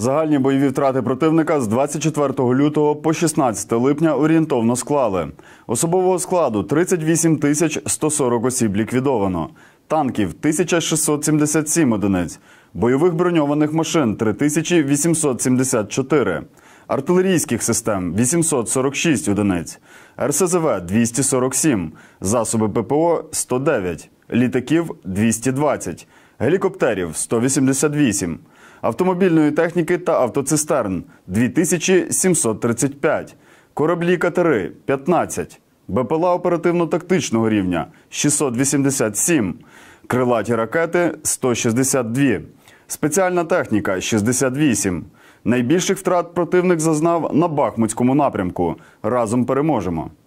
Загальні бойові втрати противника з 24 лютого по 16 липня орієнтовно склали. Особового складу 38 тисяч 140 осіб ліквідовано, танків 1677 одиниць, бойових броньованих машин 3874, артилерійських систем 846 одиниць, РСЗВ 247, засоби ППО 109, літаків 220, гелікоптерів 188 автомобільної техніки та автоцистерн 2735, кораблі катери 15, БПЛА оперативно-тактичного рівня 687, крилаті ракети 162, спеціальна техніка 68. Найбільших втрат противник зазнав на Бахмутському напрямку. Разом переможемо.